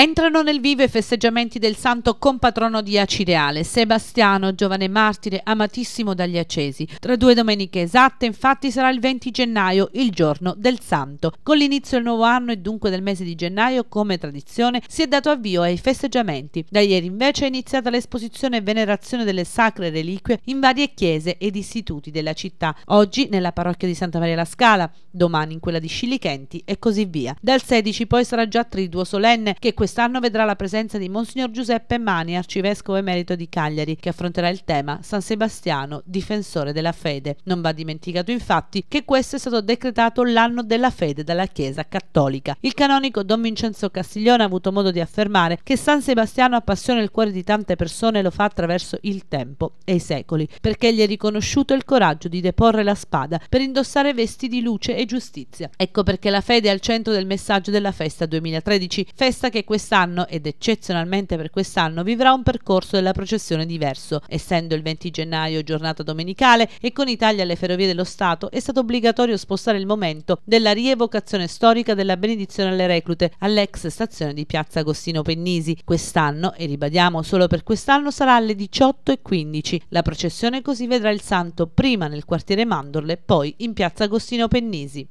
Entrano nel vivo i festeggiamenti del santo compatrono di Acireale, Sebastiano, giovane martire amatissimo dagli accesi. Tra due domeniche esatte, infatti, sarà il 20 gennaio, il giorno del santo. Con l'inizio del nuovo anno e dunque del mese di gennaio, come tradizione, si è dato avvio ai festeggiamenti. Da ieri invece è iniziata l'esposizione e venerazione delle sacre reliquie in varie chiese ed istituti della città. Oggi nella parrocchia di Santa Maria la Scala, domani in quella di Scilichenti e così via. Dal 16 poi sarà già triduo solenne che questo quest'anno vedrà la presenza di Monsignor Giuseppe Mani, arcivescovo emerito di Cagliari, che affronterà il tema San Sebastiano, difensore della fede. Non va dimenticato infatti che questo è stato decretato l'anno della fede dalla Chiesa cattolica. Il canonico Don Vincenzo Castiglione ha avuto modo di affermare che San Sebastiano appassiona il cuore di tante persone e lo fa attraverso il tempo e i secoli, perché gli è riconosciuto il coraggio di deporre la spada per indossare vesti di luce e giustizia. Ecco perché la fede è al centro del messaggio della festa 2013, festa che questa quest'anno, ed eccezionalmente per quest'anno, vivrà un percorso della processione diverso. Essendo il 20 gennaio giornata domenicale e con Italia alle ferrovie dello Stato, è stato obbligatorio spostare il momento della rievocazione storica della benedizione alle reclute all'ex stazione di Piazza Agostino Pennisi. Quest'anno, e ribadiamo solo per quest'anno, sarà alle 18.15. La processione così vedrà il santo prima nel quartiere Mandorle, poi in Piazza Agostino Pennisi.